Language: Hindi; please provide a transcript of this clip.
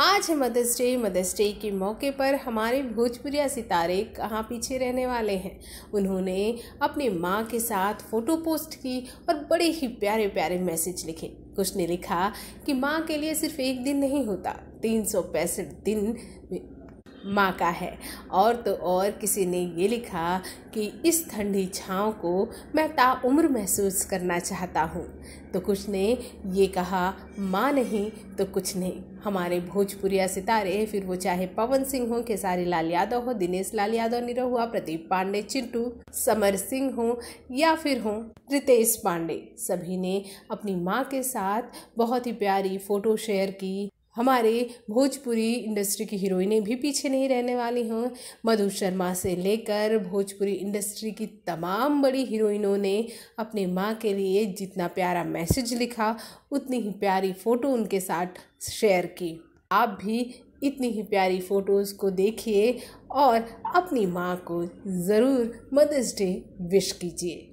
आज है मदर्स डे मदर्स डे के मौके पर हमारे भोजपुरिया सितारे कहाँ पीछे रहने वाले हैं उन्होंने अपनी माँ के साथ फ़ोटो पोस्ट की और बड़े ही प्यारे प्यारे मैसेज लिखे कुछ ने लिखा कि माँ के लिए सिर्फ एक दिन नहीं होता तीन सौ पैंसठ दिन माँ का है और तो और किसी ने ये लिखा कि इस ठंडी छाँव को मैं ताउम्र महसूस करना चाहता हूँ तो कुछ ने ये कहा माँ नहीं तो कुछ नहीं हमारे भोजपुरिया सितारे फिर वो चाहे पवन सिंह हो खेसारी लाल यादव हो दिनेश लाल यादव निरहुआ प्रदीप पांडे चिंटू समर सिंह हो या फिर हो रितेश पांडे सभी ने अपनी माँ के साथ बहुत ही प्यारी फ़ोटो शेयर की हमारे भोजपुरी इंडस्ट्री की हीरोइनें भी पीछे नहीं रहने वाली हों मधु शर्मा से लेकर भोजपुरी इंडस्ट्री की तमाम बड़ी हीरोइनों ने अपनी माँ के लिए जितना प्यारा मैसेज लिखा उतनी ही प्यारी फ़ोटो उनके साथ शेयर की आप भी इतनी ही प्यारी फ़ोटोज़ को देखिए और अपनी माँ को ज़रूर मदर्स डे विश कीजिए